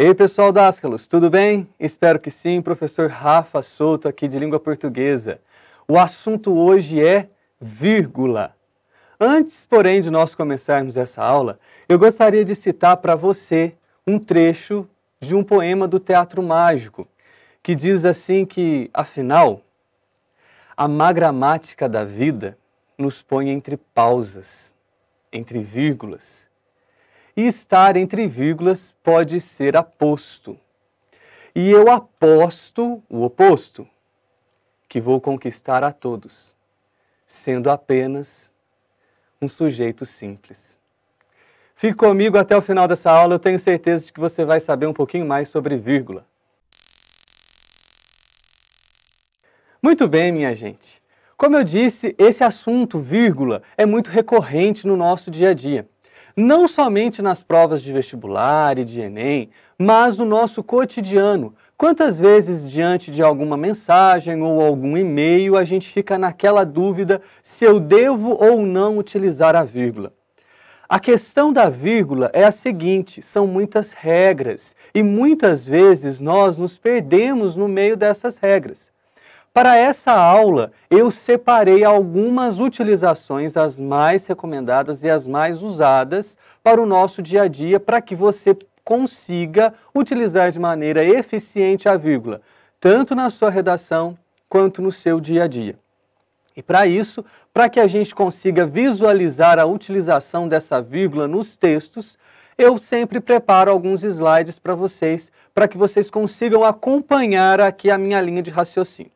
Ei, pessoal da Ascalus, tudo bem? Espero que sim. Professor Rafa Souto aqui de língua portuguesa. O assunto hoje é vírgula. Antes, porém, de nós começarmos essa aula, eu gostaria de citar para você um trecho de um poema do Teatro Mágico, que diz assim que, afinal, a má gramática da vida nos põe entre pausas, entre vírgulas, e estar entre vírgulas pode ser aposto. E eu aposto o oposto, que vou conquistar a todos, sendo apenas um sujeito simples. Fique comigo até o final dessa aula, eu tenho certeza de que você vai saber um pouquinho mais sobre vírgula. Muito bem, minha gente. Como eu disse, esse assunto, vírgula, é muito recorrente no nosso dia a dia não somente nas provas de vestibular e de Enem, mas no nosso cotidiano. Quantas vezes, diante de alguma mensagem ou algum e-mail, a gente fica naquela dúvida se eu devo ou não utilizar a vírgula? A questão da vírgula é a seguinte: são muitas regras e muitas vezes nós nos perdemos no meio dessas regras. Para essa aula, eu separei algumas utilizações, as mais recomendadas e as mais usadas para o nosso dia a dia, para que você consiga utilizar de maneira eficiente a vírgula, tanto na sua redação quanto no seu dia a dia. E para isso, para que a gente consiga visualizar a utilização dessa vírgula nos textos, eu sempre preparo alguns slides para vocês, para que vocês consigam acompanhar aqui a minha linha de raciocínio.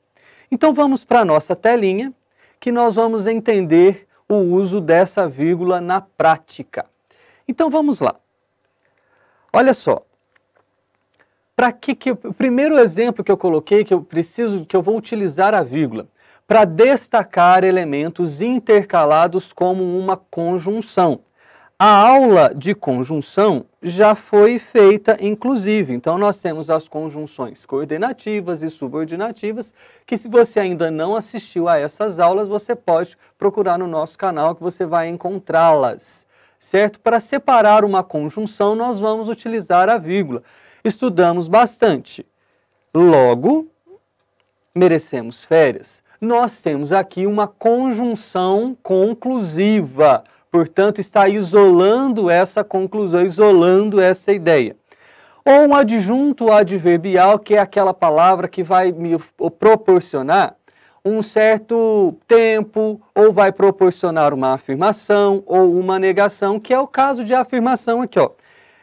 Então vamos para a nossa telinha, que nós vamos entender o uso dessa vírgula na prática. Então vamos lá. Olha só. Para que, que o primeiro exemplo que eu coloquei que eu preciso que eu vou utilizar a vírgula para destacar elementos intercalados como uma conjunção. A aula de conjunção já foi feita, inclusive. Então, nós temos as conjunções coordenativas e subordinativas, que se você ainda não assistiu a essas aulas, você pode procurar no nosso canal que você vai encontrá-las, certo? Para separar uma conjunção, nós vamos utilizar a vírgula. Estudamos bastante. Logo, merecemos férias. Nós temos aqui uma conjunção conclusiva Portanto, está isolando essa conclusão, isolando essa ideia. Ou um adjunto adverbial, que é aquela palavra que vai me proporcionar um certo tempo, ou vai proporcionar uma afirmação ou uma negação, que é o caso de afirmação aqui, ó.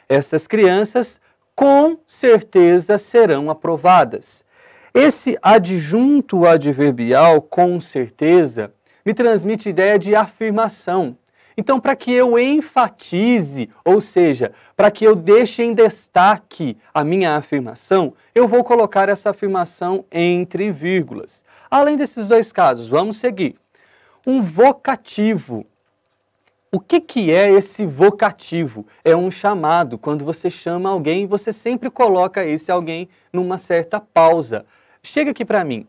Essas crianças com certeza serão aprovadas. Esse adjunto adverbial, com certeza, me transmite ideia de afirmação. Então, para que eu enfatize, ou seja, para que eu deixe em destaque a minha afirmação, eu vou colocar essa afirmação entre vírgulas. Além desses dois casos, vamos seguir. Um vocativo. O que, que é esse vocativo? É um chamado. Quando você chama alguém, você sempre coloca esse alguém numa certa pausa. Chega aqui para mim.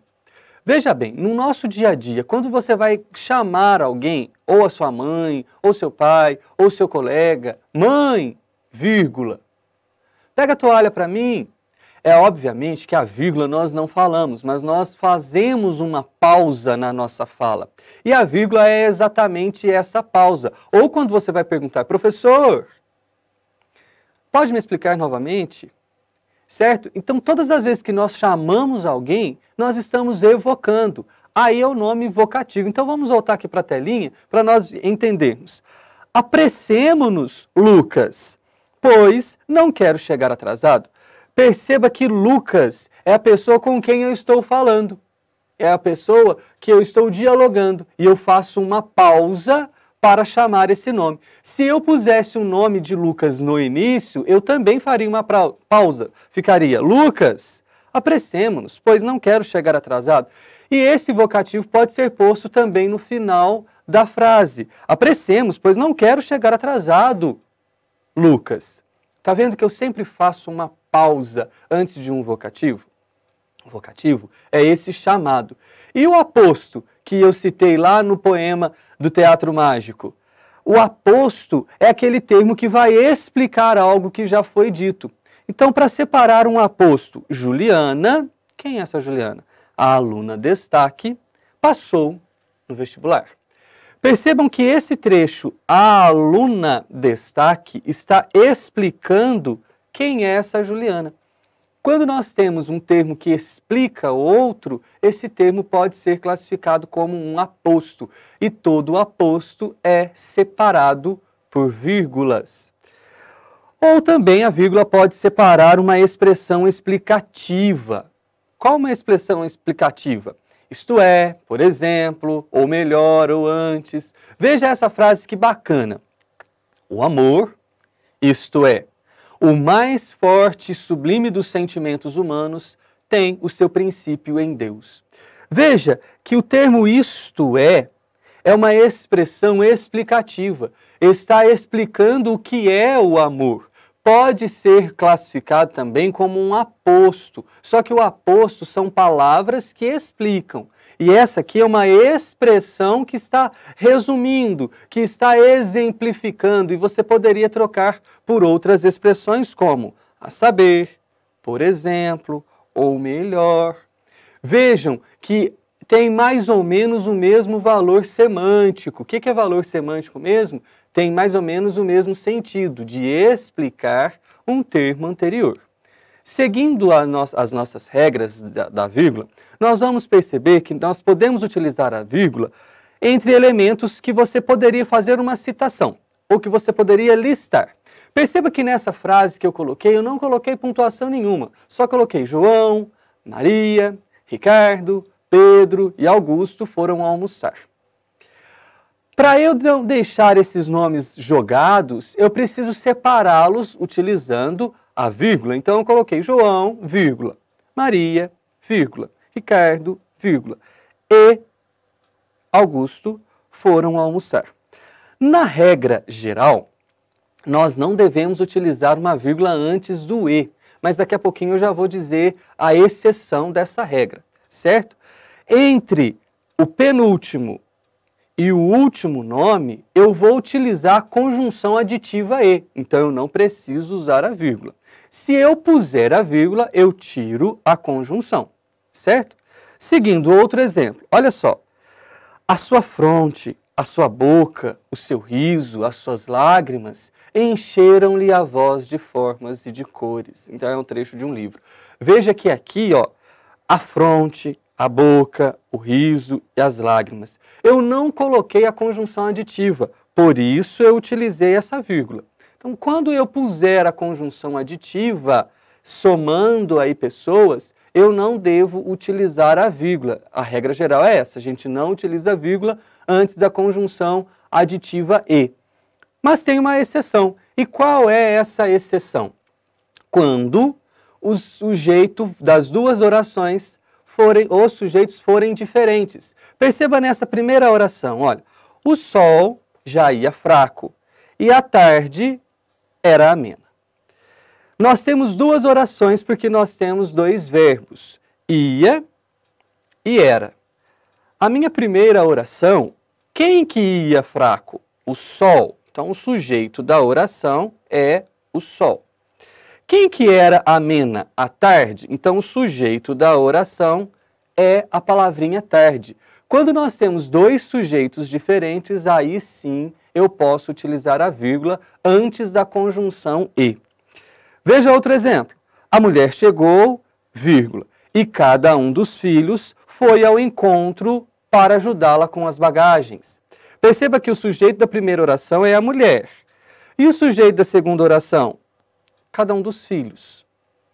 Veja bem, no nosso dia a dia, quando você vai chamar alguém, ou a sua mãe, ou seu pai, ou seu colega, mãe, vírgula, pega a toalha para mim. É obviamente que a vírgula nós não falamos, mas nós fazemos uma pausa na nossa fala. E a vírgula é exatamente essa pausa. Ou quando você vai perguntar, professor, pode me explicar novamente? Certo? Então, todas as vezes que nós chamamos alguém, nós estamos evocando. Aí é o nome vocativo. Então vamos voltar aqui para a telinha para nós entendermos. Apressemo-nos, Lucas, pois não quero chegar atrasado. Perceba que Lucas é a pessoa com quem eu estou falando. É a pessoa que eu estou dialogando. E eu faço uma pausa para chamar esse nome. Se eu pusesse o nome de Lucas no início, eu também faria uma pausa. Ficaria Lucas, Apressemos-nos, pois não quero chegar atrasado. E esse vocativo pode ser posto também no final da frase. Apressemos, pois não quero chegar atrasado, Lucas. Tá vendo que eu sempre faço uma pausa antes de um vocativo? O vocativo é esse chamado. E o aposto que eu citei lá no poema do Teatro Mágico? O aposto é aquele termo que vai explicar algo que já foi dito. Então, para separar um aposto, Juliana, quem é essa Juliana? A aluna destaque passou no vestibular. Percebam que esse trecho, a aluna destaque, está explicando quem é essa Juliana. Quando nós temos um termo que explica outro, esse termo pode ser classificado como um aposto, e todo aposto é separado por vírgulas. Ou também a vírgula pode separar uma expressão explicativa. Qual uma expressão explicativa? Isto é, por exemplo, ou melhor, ou antes. Veja essa frase que bacana. O amor, isto é, o mais forte e sublime dos sentimentos humanos, tem o seu princípio em Deus. Veja que o termo isto é é uma expressão explicativa, está explicando o que é o amor pode ser classificado também como um aposto. Só que o aposto são palavras que explicam. E essa aqui é uma expressão que está resumindo, que está exemplificando, e você poderia trocar por outras expressões como a saber, por exemplo, ou melhor. Vejam que tem mais ou menos o mesmo valor semântico. O que é valor semântico mesmo? Tem mais ou menos o mesmo sentido de explicar um termo anterior. Seguindo no as nossas regras da, da vírgula, nós vamos perceber que nós podemos utilizar a vírgula entre elementos que você poderia fazer uma citação ou que você poderia listar. Perceba que nessa frase que eu coloquei, eu não coloquei pontuação nenhuma, só coloquei João, Maria, Ricardo, Pedro e Augusto foram almoçar. Para eu não deixar esses nomes jogados, eu preciso separá-los utilizando a vírgula. Então eu coloquei João, vírgula, Maria, vírgula, Ricardo, vírgula, e Augusto foram almoçar. Na regra geral, nós não devemos utilizar uma vírgula antes do e, mas daqui a pouquinho eu já vou dizer a exceção dessa regra, certo? entre o penúltimo e o último nome, eu vou utilizar a conjunção aditiva E. Então, eu não preciso usar a vírgula. Se eu puser a vírgula, eu tiro a conjunção, certo? Seguindo outro exemplo, olha só. A sua fronte, a sua boca, o seu riso, as suas lágrimas encheram-lhe a voz de formas e de cores. Então, é um trecho de um livro. Veja que aqui, ó, a fronte, a boca, o riso e as lágrimas. Eu não coloquei a conjunção aditiva, por isso eu utilizei essa vírgula. Então, quando eu puser a conjunção aditiva, somando aí pessoas, eu não devo utilizar a vírgula. A regra geral é essa, a gente não utiliza a vírgula antes da conjunção aditiva e. Mas tem uma exceção. E qual é essa exceção? Quando o sujeito das duas orações forem, os sujeitos forem diferentes. Perceba nessa primeira oração, olha, o sol já ia fraco e a tarde era amena. Nós temos duas orações porque nós temos dois verbos, ia e era. A minha primeira oração, quem que ia fraco? O sol. Então o sujeito da oração é o sol. Quem que era amena? A tarde. Então, o sujeito da oração é a palavrinha tarde. Quando nós temos dois sujeitos diferentes, aí sim eu posso utilizar a vírgula antes da conjunção e. Veja outro exemplo. A mulher chegou, vírgula, e cada um dos filhos foi ao encontro para ajudá-la com as bagagens. Perceba que o sujeito da primeira oração é a mulher. E o sujeito da segunda oração? cada um dos filhos,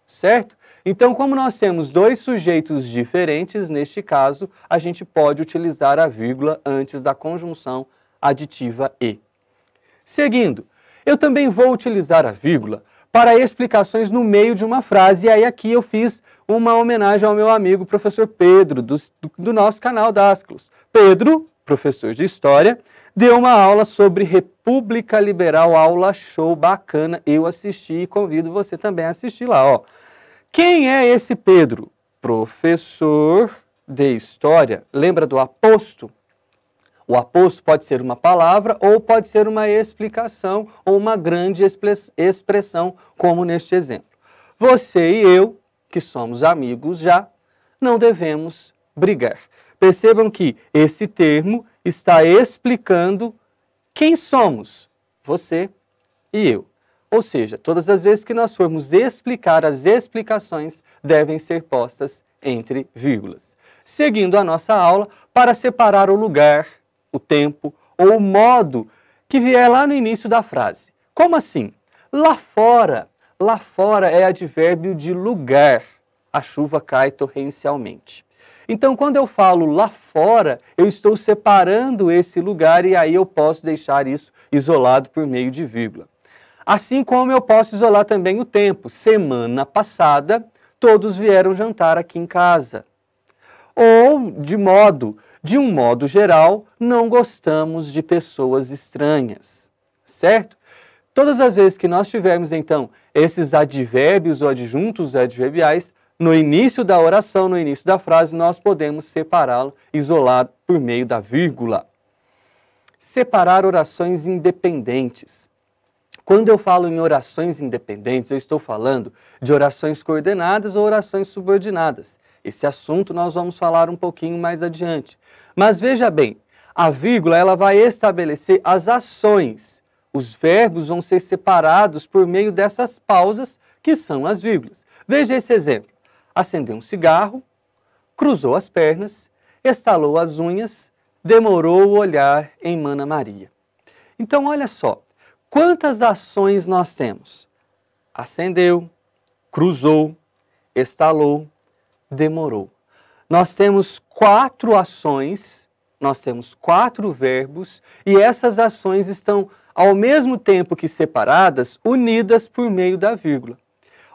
certo? Então, como nós temos dois sujeitos diferentes, neste caso, a gente pode utilizar a vírgula antes da conjunção aditiva e. Seguindo, eu também vou utilizar a vírgula para explicações no meio de uma frase, e aí aqui eu fiz uma homenagem ao meu amigo professor Pedro, do, do nosso canal Dasclos. Pedro professor de história, deu uma aula sobre República Liberal, aula show bacana. Eu assisti e convido você também a assistir lá. Ó. Quem é esse Pedro? Professor de história. Lembra do aposto? O aposto pode ser uma palavra ou pode ser uma explicação ou uma grande expressão, como neste exemplo. Você e eu, que somos amigos já, não devemos brigar. Percebam que esse termo está explicando quem somos, você e eu. Ou seja, todas as vezes que nós formos explicar, as explicações devem ser postas entre vírgulas. Seguindo a nossa aula, para separar o lugar, o tempo ou o modo que vier lá no início da frase. Como assim? Lá fora, lá fora é advérbio de lugar. A chuva cai torrencialmente. Então, quando eu falo lá fora, eu estou separando esse lugar e aí eu posso deixar isso isolado por meio de vírgula. Assim como eu posso isolar também o tempo. Semana passada, todos vieram jantar aqui em casa. Ou, de modo, de um modo geral, não gostamos de pessoas estranhas, certo? Todas as vezes que nós tivermos, então, esses advérbios ou adjuntos adverbiais, no início da oração, no início da frase, nós podemos separá-lo, isolado por meio da vírgula. Separar orações independentes. Quando eu falo em orações independentes, eu estou falando de orações coordenadas ou orações subordinadas. Esse assunto nós vamos falar um pouquinho mais adiante. Mas veja bem, a vírgula ela vai estabelecer as ações. Os verbos vão ser separados por meio dessas pausas que são as vírgulas. Veja esse exemplo acendeu um cigarro, cruzou as pernas, estalou as unhas, demorou o olhar em Mana Maria. Então, olha só, quantas ações nós temos? Acendeu, cruzou, estalou, demorou. Nós temos quatro ações, nós temos quatro verbos, e essas ações estão, ao mesmo tempo que separadas, unidas por meio da vírgula.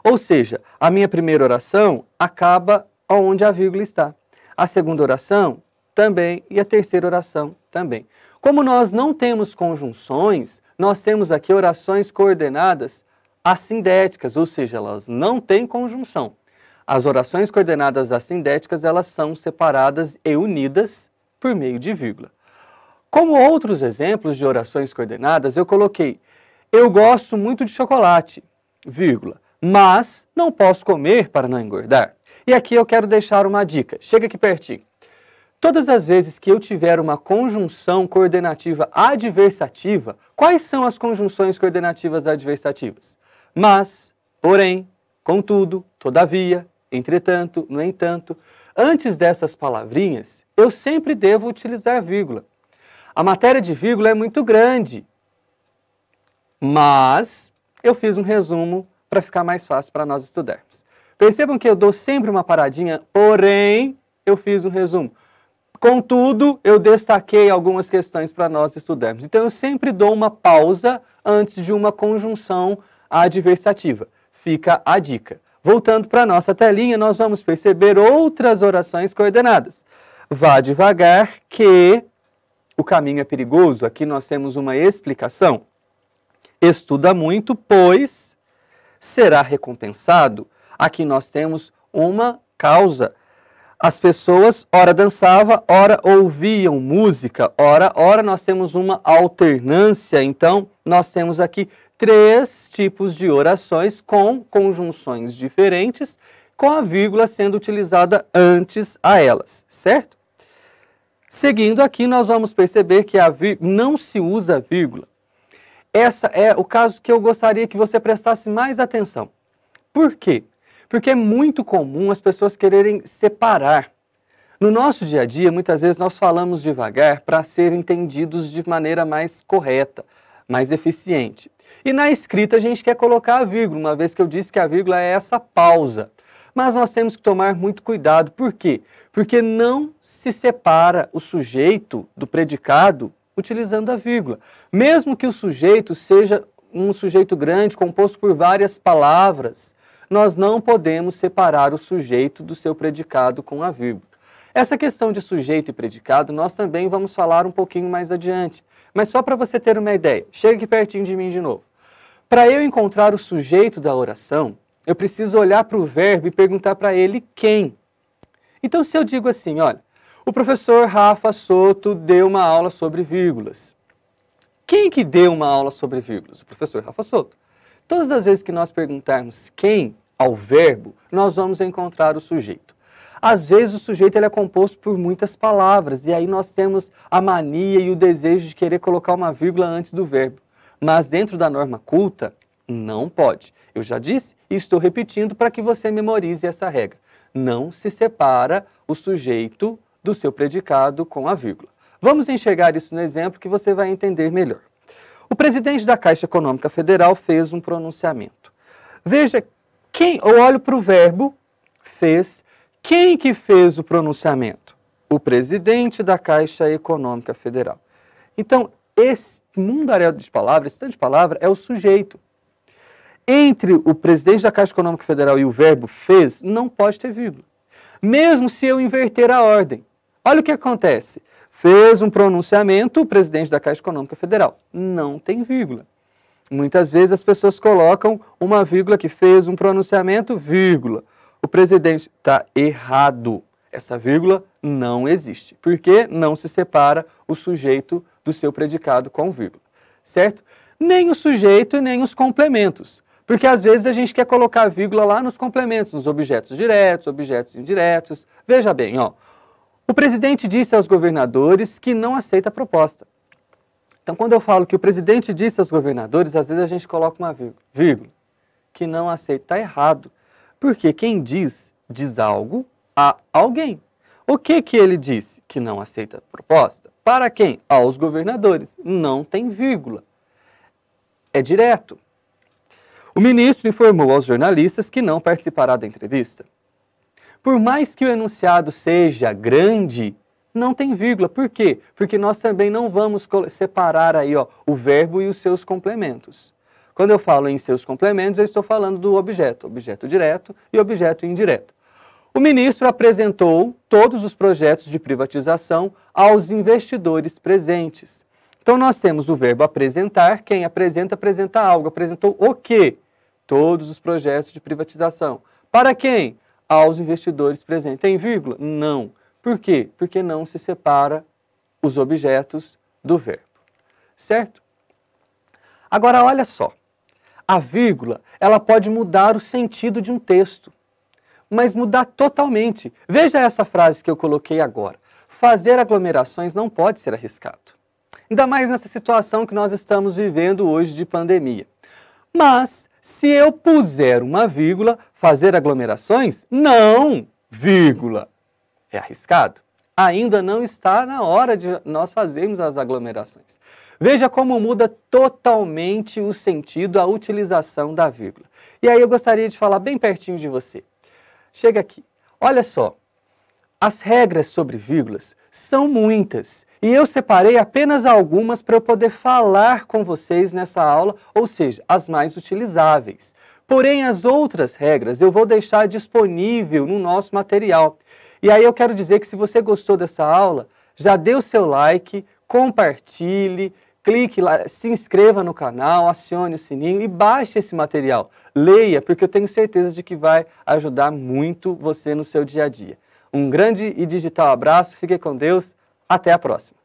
Ou seja, a minha primeira oração acaba onde a vírgula está. A segunda oração também e a terceira oração também. Como nós não temos conjunções, nós temos aqui orações coordenadas assindéticas, ou seja, elas não têm conjunção. As orações coordenadas assindéticas, elas são separadas e unidas por meio de vírgula. Como outros exemplos de orações coordenadas, eu coloquei: Eu gosto muito de chocolate, vírgula mas não posso comer para não engordar. E aqui eu quero deixar uma dica, chega aqui pertinho. Todas as vezes que eu tiver uma conjunção coordenativa adversativa, quais são as conjunções coordenativas adversativas? Mas, porém, contudo, todavia, entretanto, no entanto. Antes dessas palavrinhas, eu sempre devo utilizar vírgula. A matéria de vírgula é muito grande, mas eu fiz um resumo para ficar mais fácil para nós estudarmos. Percebam que eu dou sempre uma paradinha, porém, eu fiz um resumo. Contudo, eu destaquei algumas questões para nós estudarmos. Então, eu sempre dou uma pausa antes de uma conjunção adversativa. Fica a dica. Voltando para a nossa telinha, nós vamos perceber outras orações coordenadas. Vá devagar, que o caminho é perigoso. Aqui nós temos uma explicação. Estuda muito, pois será recompensado. Aqui nós temos uma causa. As pessoas ora dançava, ora ouviam música, ora ora nós temos uma alternância. Então, nós temos aqui três tipos de orações com conjunções diferentes, com a vírgula sendo utilizada antes a elas, certo? Seguindo aqui, nós vamos perceber que a vir... não se usa vírgula essa é o caso que eu gostaria que você prestasse mais atenção. Por quê? Porque é muito comum as pessoas quererem separar. No nosso dia a dia, muitas vezes nós falamos devagar para ser entendidos de maneira mais correta, mais eficiente. E na escrita a gente quer colocar a vírgula, uma vez que eu disse que a vírgula é essa pausa. Mas nós temos que tomar muito cuidado. Por quê? Porque não se separa o sujeito do predicado utilizando a vírgula. Mesmo que o sujeito seja um sujeito grande composto por várias palavras, nós não podemos separar o sujeito do seu predicado com a vírgula. Essa questão de sujeito e predicado nós também vamos falar um pouquinho mais adiante. Mas só para você ter uma ideia, chega aqui pertinho de mim de novo. Para eu encontrar o sujeito da oração, eu preciso olhar para o verbo e perguntar para ele quem. Então, se eu digo assim, olha, o professor Rafa Soto deu uma aula sobre vírgulas. Quem que deu uma aula sobre vírgulas? O professor Rafa Soto. Todas as vezes que nós perguntarmos quem ao verbo, nós vamos encontrar o sujeito. Às vezes o sujeito ele é composto por muitas palavras, e aí nós temos a mania e o desejo de querer colocar uma vírgula antes do verbo. Mas dentro da norma culta, não pode. Eu já disse e estou repetindo para que você memorize essa regra. Não se separa o sujeito do seu predicado com a vírgula. Vamos enxergar isso no exemplo que você vai entender melhor. O presidente da Caixa Econômica Federal fez um pronunciamento. Veja quem, eu olho para o verbo fez, quem que fez o pronunciamento? O presidente da Caixa Econômica Federal. Então, esse mundaréu de palavras, esse tanto de palavra, é o sujeito. Entre o presidente da Caixa Econômica Federal e o verbo fez, não pode ter vírgula. Mesmo se eu inverter a ordem. Olha o que acontece. Fez um pronunciamento o presidente da Caixa Econômica Federal. Não tem vírgula. Muitas vezes as pessoas colocam uma vírgula que fez um pronunciamento, vírgula. O presidente está errado. Essa vírgula não existe. Porque não se separa o sujeito do seu predicado com vírgula. Certo? Nem o sujeito, nem os complementos. Porque às vezes a gente quer colocar vírgula lá nos complementos, nos objetos diretos, objetos indiretos. Veja bem, ó, o presidente disse aos governadores que não aceita a proposta. Então, quando eu falo que o presidente disse aos governadores, às vezes a gente coloca uma vírgula, que não aceita. Está errado. Porque quem diz, diz algo a alguém. O que, que ele disse? Que não aceita a proposta. Para quem? Aos governadores. Não tem vírgula. É direto. O ministro informou aos jornalistas que não participará da entrevista. Por mais que o enunciado seja grande, não tem vírgula. Por quê? Porque nós também não vamos separar aí ó, o verbo e os seus complementos. Quando eu falo em seus complementos, eu estou falando do objeto, objeto direto e objeto indireto. O ministro apresentou todos os projetos de privatização aos investidores presentes. Então nós temos o verbo apresentar, quem apresenta, apresenta algo. Apresentou o quê? Todos os projetos de privatização. Para quem? aos investidores presentes. Tem vírgula? Não. Por quê? Porque não se separa os objetos do verbo. Certo? Agora olha só. A vírgula, ela pode mudar o sentido de um texto, mas mudar totalmente. Veja essa frase que eu coloquei agora. Fazer aglomerações não pode ser arriscado. Ainda mais nessa situação que nós estamos vivendo hoje de pandemia. Mas se eu puser uma vírgula, fazer aglomerações? Não, vírgula. É arriscado. Ainda não está na hora de nós fazermos as aglomerações. Veja como muda totalmente o sentido, a utilização da vírgula. E aí eu gostaria de falar bem pertinho de você. Chega aqui. Olha só, as regras sobre vírgulas são muitas. E eu separei apenas algumas para eu poder falar com vocês nessa aula, ou seja, as mais utilizáveis. Porém, as outras regras eu vou deixar disponível no nosso material. E aí eu quero dizer que se você gostou dessa aula, já dê o seu like, compartilhe, clique lá, se inscreva no canal, acione o sininho e baixe esse material. Leia, porque eu tenho certeza de que vai ajudar muito você no seu dia a dia. Um grande e digital abraço, fique com Deus, até a próxima.